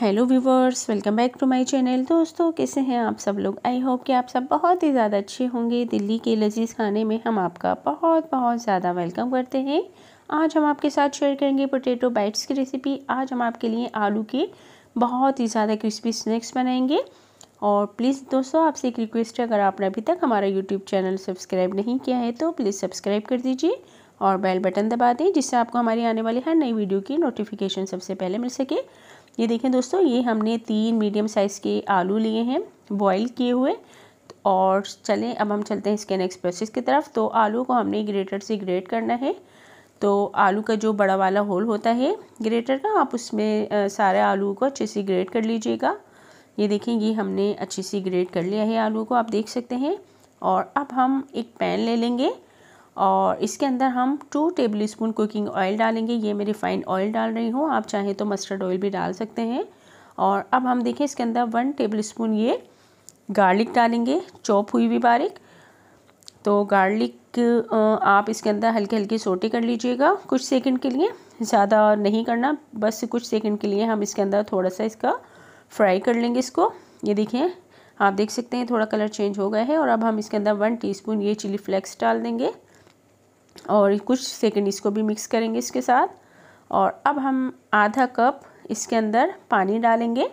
hello viewers welcome back to my channel दोस्तों कैसे हैं आप सब लोग आई होप कि आप सब बहुत ही ज़्यादा अच्छे होंगे दिल्ली के लजीज़ खाने में हम आपका बहुत बहुत ज़्यादा वेलकम करते हैं आज हम आपके साथ शेयर करेंगे पोटैटो बाइट्स की रेसिपी आज हम आपके लिए आलू के बहुत ही ज़्यादा क्रिस्पी स्नैक्स बनाएंगे और प्लीज़ दोस्तों आपसे एक रिक्वेस्ट है अगर आपने अभी तक हमारा यूट्यूब चैनल सब्सक्राइब नहीं किया है तो प्लीज़ सब्सक्राइब कर दीजिए और बेल बटन दबा दें जिससे आपको हमारी आने वाली हर नई वीडियो की नोटिफिकेशन सबसे पहले मिल सके ये देखें दोस्तों ये हमने तीन मीडियम साइज़ के आलू लिए हैं बॉईल किए हुए और चलें अब हम चलते हैं इसके नेक्स्ट प्रोसेस की तरफ तो आलू को हमने ग्रेटर से ग्रेट करना है तो आलू का जो बड़ा वाला होल होता है ग्रेटर का आप उसमें सारे आलू को अच्छे से ग्रेट कर लीजिएगा ये देखें ये हमने अच्छे से ग्रेट कर लिया है आलू को आप देख सकते हैं और अब हम एक पैन ले लेंगे और इसके अंदर हम two tablespoon cooking oil डालेंगे ये मैं रिफाइन ऑयल डाल रही हूँ आप चाहें तो मस्टर्ड ऑयल भी डाल सकते हैं और अब हम देखें इसके अंदर वन टेबल स्पून ये गार्लिक डालेंगे चॉप हुई भी बारीक तो गार्लिक आप इसके अंदर हल्के हल्के सोटे कर लीजिएगा कुछ सेकंड के लिए ज़्यादा नहीं करना बस कुछ सेकंड के लिए हम इसके अंदर थोड़ा सा इसका फ्राई कर लेंगे इसको ये देखें आप देख सकते हैं थोड़ा कलर चेंज हो गया है और अब हम इसके अंदर वन टीस्पून ये चिली फ्लेक्स डाल देंगे और कुछ सेकंड इसको भी मिक्स करेंगे इसके साथ और अब हम आधा कप इसके अंदर पानी डालेंगे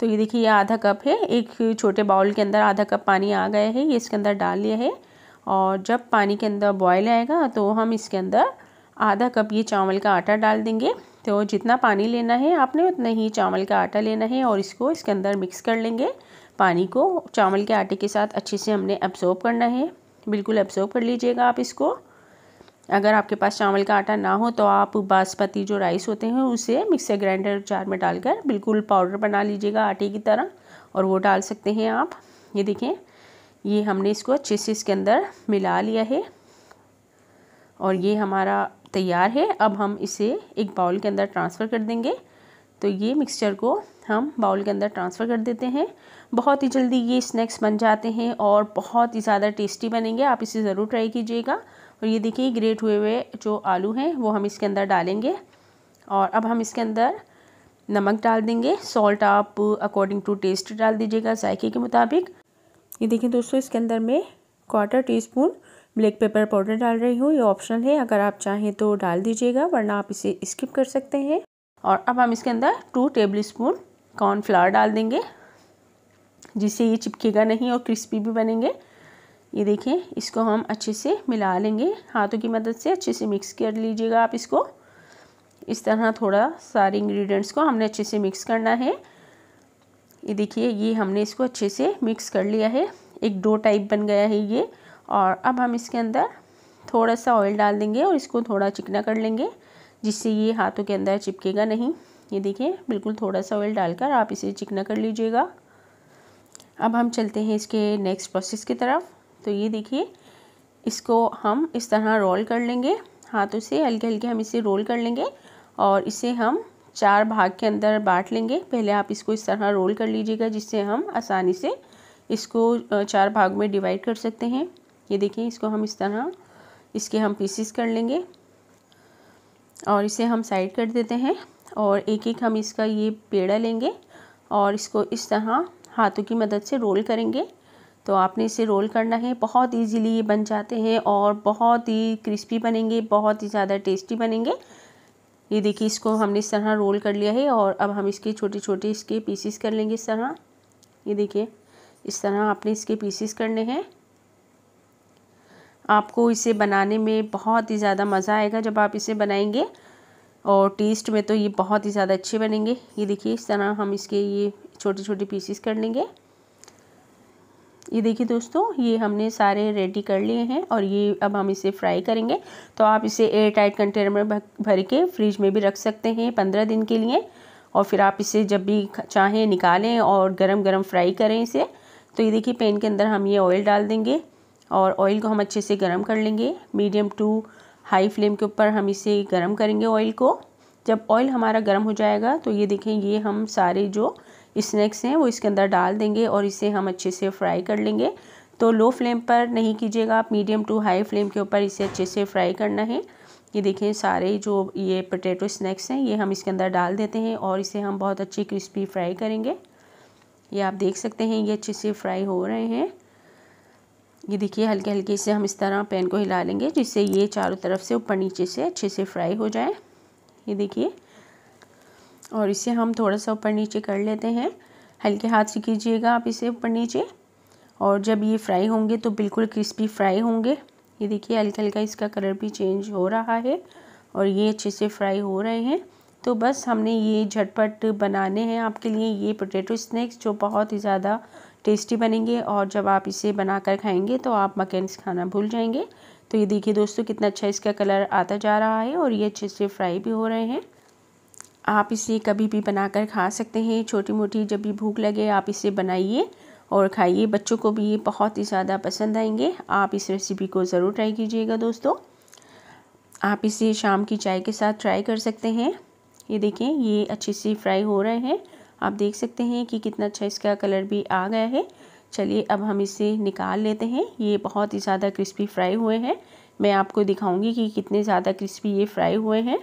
तो ये देखिए ये आधा कप है एक छोटे बाउल के अंदर आधा कप पानी आ गया है ये इसके अंदर डाल लिया है और जब पानी के अंदर बॉयल आएगा तो हम इसके अंदर आधा कप ये चावल का आटा डाल देंगे तो जितना पानी लेना है आपने उतना ही चावल का आटा लेना है और इसको इसके अंदर मिक्स कर लेंगे पानी को चावल के आटे के साथ अच्छे से हमने एब्जॉर्ब करना है बिल्कुल एब्जॉर्ब कर लीजिएगा आप इसको अगर आपके पास चावल का आटा ना हो तो आप बासमती जो राइस होते हैं उसे मिक्सर ग्राइंडर जार में डालकर बिल्कुल पाउडर बना लीजिएगा आटे की तरह और वो डाल सकते हैं आप ये देखें ये हमने इसको अच्छे से इसके अंदर मिला लिया है और ये हमारा तैयार है अब हम इसे एक बाउल के अंदर ट्रांसफ़र कर देंगे तो ये मिक्सचर को हम बाउल के अंदर ट्रांसफ़र कर देते हैं बहुत ही जल्दी ये स्नैक्स बन जाते हैं और बहुत ही ज़्यादा टेस्टी बनेंगे आप इसे ज़रूर ट्राई कीजिएगा और ये देखिए ग्रेट हुए हुए जो आलू हैं वो हम इसके अंदर डालेंगे और अब हम इसके अंदर नमक डाल देंगे सॉल्ट आप अकॉर्डिंग टू टेस्ट डाल दीजिएगा जायके के मुताबिक ये देखिए दोस्तों इसके अंदर मैं quarter teaspoon black pepper powder डाल रही हूँ ये ऑप्शनल है अगर आप चाहें तो डाल दीजिएगा वरना आप इसे स्किप कर सकते हैं और अब हम इसके अंदर टू टेबल स्पून कॉर्नफ्लावर डाल देंगे जिससे ये चिपकेगा नहीं और क्रिस्पी भी बनेंगे ये देखें इसको हम अच्छे से मिला लेंगे हाथों की मदद से अच्छे से मिक्स कर लीजिएगा आप इसको इस तरह थोड़ा सारे इंग्रेडिएंट्स को हमने अच्छे से मिक्स करना है ये देखिए ये हमने इसको अच्छे से मिक्स कर लिया है एक डो टाइप बन गया है ये और अब हम इसके अंदर थोड़ा सा ऑयल डाल देंगे और इसको थोड़ा चिकना कर लेंगे जिससे ये हाथों के अंदर चिपकेगा नहीं ये देखिए बिल्कुल थोड़ा सा ऑयल डालकर आप इसे चिकना कर लीजिएगा अब हम चलते हैं इसके नेक्स्ट प्रोसेस की तरफ तो ये देखिए इसको हम इस तरह रोल कर लेंगे हाथों से हल्के हल्के हम इसे रोल कर लेंगे और इसे हम चार भाग के अंदर बांट लेंगे पहले आप इसको इस तरह रोल कर लीजिएगा जिससे हम आसानी से इसको चार भाग में डिवाइड कर सकते हैं ये देखिए इसको हम इस तरह इसके हम पीसीस कर लेंगे और इसे हम साइड कर देते हैं और एक एक हम इसका ये पेड़ा लेंगे और इसको इस तरह हाथों की मदद से रोल करेंगे तो आपने इसे रोल करना है बहुत इजीली ये बन जाते हैं और बहुत ही क्रिस्पी बनेंगे बहुत ही ज़्यादा टेस्टी बनेंगे ये देखिए इसको हमने इस तरह रोल कर लिया है और अब हम इसके छोटे छोटे इसके पीसीस कर लेंगे इस तरह ये देखिए इस तरह आपने इसके पीसीस करने हैं आपको इसे बनाने में बहुत ही ज़्यादा मज़ा आएगा जब आप इसे बनाएंगे और टेस्ट में तो ये बहुत ही ज़्यादा अच्छे बनेंगे ये देखिए इस तरह हम इसके ये छोटे छोटे पीसीस कर लेंगे ये देखिए दोस्तों ये हमने सारे रेडी कर लिए हैं और ये अब हम इसे फ्राई करेंगे तो आप इसे एयर टाइट कंटेनर में भर के फ्रिज में भी रख सकते हैं पंद्रह दिन के लिए और फिर आप इसे जब भी चाहें निकालें और गरम गरम फ्राई करें इसे तो ये देखिए पेन के अंदर हम ये ऑयल डाल देंगे और ऑयल को हम अच्छे से गर्म कर लेंगे मीडियम टू हाई फ्लेम के ऊपर हम इसे गर्म करेंगे ऑयल को जब ऑयल हमारा गर्म हो जाएगा तो ये देखें ये हम सारे जो स्नैक्स हैं वो इसके अंदर डाल देंगे और इसे हम अच्छे से फ्राई कर लेंगे तो लो फ्लेम पर नहीं कीजिएगा आप मीडियम टू हाई फ्लेम के ऊपर इसे अच्छे से फ्राई करना है ये देखें सारे जो ये पोटैटो स्नैक्स हैं ये हम इसके अंदर डाल देते हैं और इसे हम बहुत अच्छी क्रिस्पी फ्राई करेंगे ये आप देख सकते हैं ये अच्छे से फ्राई हो रहे हैं ये देखिए हल्के हल्के से हम इस तरह पैन को हिला लेंगे जिससे ये चारों तरफ से ऊपर नीचे से अच्छे से फ्राई हो जाए ये देखिए और इसे हम थोड़ा सा ऊपर नीचे कर लेते हैं हल्के हाथ से कीजिएगा आप इसे ऊपर नीचे और जब ये फ्राई होंगे तो बिल्कुल क्रिस्पी फ्राई होंगे ये देखिए हल्का हल्का इसका कलर भी चेंज हो रहा है और ये अच्छे से फ्राई हो रहे हैं तो बस हमने ये झटपट बनाने हैं आपके लिए ये पोटैटो स्नैक्स जो बहुत ही ज़्यादा टेस्टी बनेंगे और जब आप इसे बनाकर खाएंगे तो आप मकैन्स खाना भूल जाएंगे तो ये देखिए दोस्तों कितना अच्छा इसका कलर आता जा रहा है और ये अच्छे से फ्राई भी हो रहे हैं आप इसे कभी भी बनाकर खा सकते हैं छोटी मोटी जब भी भूख लगे आप इसे बनाइए और खाइए बच्चों को भी ये बहुत ही ज़्यादा पसंद आएंगे आप इस रेसिपी को ज़रूर ट्राई कीजिएगा दोस्तों आप इसे शाम की चाय के साथ ट्राई कर सकते हैं ये देखें ये अच्छे से फ्राई हो रहे हैं आप देख सकते हैं कि कितना अच्छा इसका कलर भी आ गया है चलिए अब हम इसे निकाल लेते हैं ये बहुत ही ज़्यादा क्रिस्पी फ्राई हुए हैं मैं आपको दिखाऊंगी कि कितने ज़्यादा क्रिस्पी ये फ्राई हुए हैं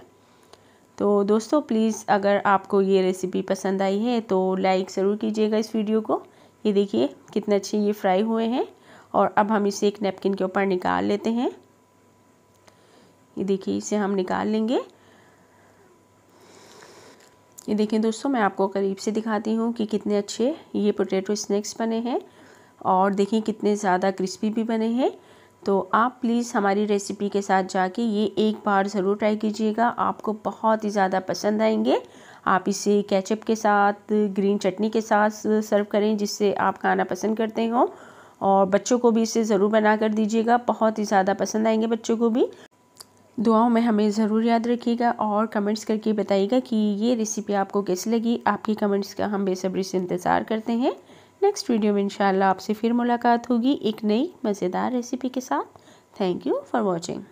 तो दोस्तों प्लीज़ अगर आपको ये रेसिपी पसंद आई है तो लाइक ज़रूर कीजिएगा इस वीडियो को ये देखिए कितने अच्छे ये फ्राई हुए हैं और अब हम इसे एक नैपकिन के ऊपर निकाल लेते हैं ये देखिए इसे हम निकाल लेंगे ये देखें दोस्तों मैं आपको करीब से दिखाती हूँ कि कितने अच्छे ये पोटैटो स्नैक्स बने हैं और देखिए कितने ज़्यादा क्रिस्पी भी बने हैं तो आप प्लीज़ हमारी रेसिपी के साथ जाके ये एक बार ज़रूर ट्राई कीजिएगा आपको बहुत ही ज़्यादा पसंद आएंगे आप इसे कैचअप के साथ ग्रीन चटनी के साथ सर्व करें जिससे आप खाना पसंद करते हो और बच्चों को भी इसे ज़रूर बना कर दीजिएगा बहुत ही ज़्यादा पसंद आएंगे बच्चों को भी दुआओं में हमें ज़रूर याद रखिएगा और कमेंट्स करके बताइएगा कि ये रेसिपी आपको कैसी लगी आपकी कमेंट्स का हम बेसब्री से इंतज़ार करते हैं नेक्स्ट वीडियो में इंशाल्लाह आपसे फिर मुलाकात होगी एक नई मज़ेदार रेसिपी के साथ थैंक यू फॉर वॉचिंग